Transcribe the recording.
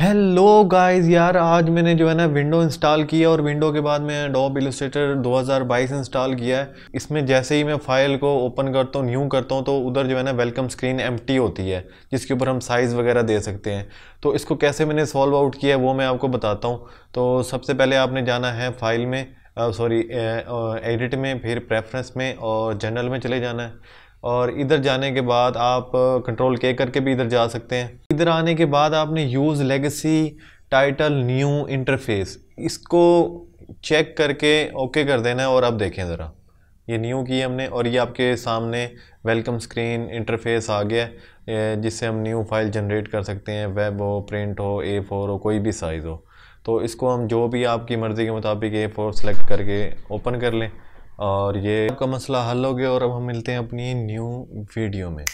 hello guys यार आज मैंने जो है ना विंडो इंस्टॉल किया और विंडो के बाद मैं डॉब इलस्ट्रेटर 2022 इंस्टॉल किया है इसमें जैसे ही मैं फाइल को ओपन करता हूँ न्यू करता हूँ तो उधर जो है ना वेलकम स्क्रीन एम होती है जिसके ऊपर हम साइज़ वगैरह दे सकते हैं तो इसको कैसे मैंने सॉल्व आउट किया है वो मैं आपको बताता हूँ तो सबसे पहले आपने जाना है फाइल में सॉरी एडिट में फिर प्रेफरेंस में और जनरल में चले जाना है और इधर जाने के बाद आप कंट्रोल के करके भी इधर जा सकते हैं इधर आने के बाद आपने use legacy title new interface इसको चेक करके ओके कर देना है और अब देखें ज़रा ये न्यू की हमने और ये आपके सामने वेलकम स्क्रीन इंटरफेस आ गया है जिससे हम न्यू फाइल जनरेट कर सकते हैं वेब हो प्रिंट हो ए फोर हो कोई भी साइज़ हो तो इसको हम जो भी आपकी मर्ज़ी के मुताबिक ए फोर सेलेक्ट करके ओपन कर लें और ये आपका मसला हल हो गया और अब हम मिलते हैं अपनी न्यू वीडियो में